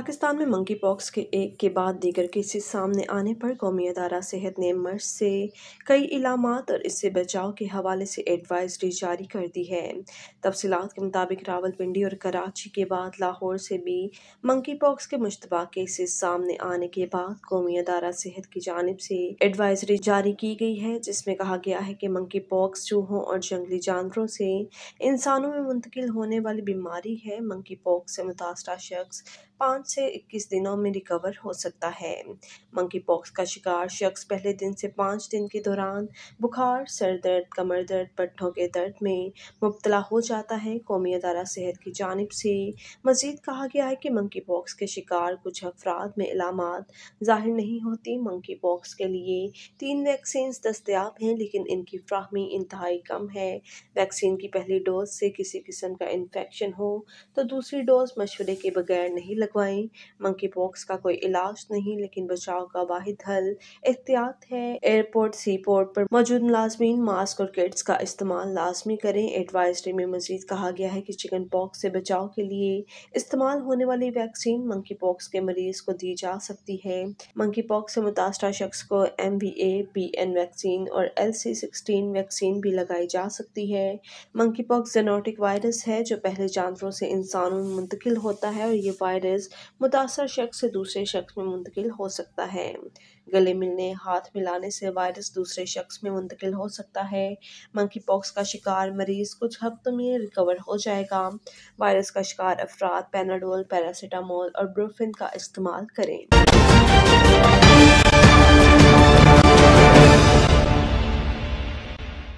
पाकिस्तान में monkey pox के एक के बाद दीगर केसेस सामने आने पर कौमी अदारा सेहत ने मर्ज से कई इलामत और इससे बचाव के हवाले से एडवाइजरी जारी कर दी है तफसीत के मुताबिक रावलपिंडी और कराची के बाद लाहौर से भी मंकी पॉक्स के मुशतबा केसेस सामने आने के बाद कौमी अदारा सेहत की जानब से एडवाइजरी जारी की गई है जिसमें कहा गया है कि मंकी पॉक्स चूहों और जंगली जानवरों से इंसानों में मुंतकिल होने वाली बीमारी है मंकी पॉक्स से मुतासर शख्स पाँच से 21 दिनों में रिकवर हो सकता है मंकी पॉक्स का शिकार शख्स पहले दिन से पाँच दिन के दौरान बुखार सर दर्द कमर दर्द पट्टों के दर्द में मुबतला हो जाता है कौमी अदारा सेहत की जानब से मजीद कहा गया है कि मंकी पॉक्स के शिकार कुछ अफराद में इलामत जाहिर नहीं होती मंकी पॉक्स के लिए तीन वैक्सीन दस्तियाब हैं लेकिन इनकी फ्राहमी इंतहाई कम है वैक्सीन की पहली डोज से किसी किस्म का इन्फेक्शन हो तो दूसरी डोज मशवरे के बगैर नहीं लगवाए नहीं मंकी पॉक्स का कोई इलाज नहीं लेकिन बचाव का वाहिद हल एहतियात है एयरपोर्ट सी पोर्ट पर मौजूद मुलाजमीन मास्क और किट्स का इस्तेमाल लाजमी करें एडवाइजरी में मजीद कहा गया है कि चिकन पॉक्स से बचाव के लिए इस्तेमाल होने वाली वैक्सीन मंकी पॉक्स के मरीज को दी जा सकती है मंकी पॉक्स से मुतासर शख्स को M V A B N vaccine और एल सी सिक्सटीन वैक्सीन भी लगाई जा सकती है मंकी पॉक्स जेनोटिक वायरस है जो पहले जानवरों से इंसानों में मुंतकिल होता है और ये वायरस मुतासर शख्स से दूसरे शख्स में मुंतकिल हो सकता है गले मिलने हाथ मिलाने से वायरस दूसरे शख्स में मुंतकिल हो सकता है मंकी पॉक्स का शिकार मरीज़ कुछ हफ्तों में रिकवर हो जाएगा वायरस का शिकार अफराद पैनाडोल पैरासीटामोल और ब्रोफिन का इस्तेमाल करें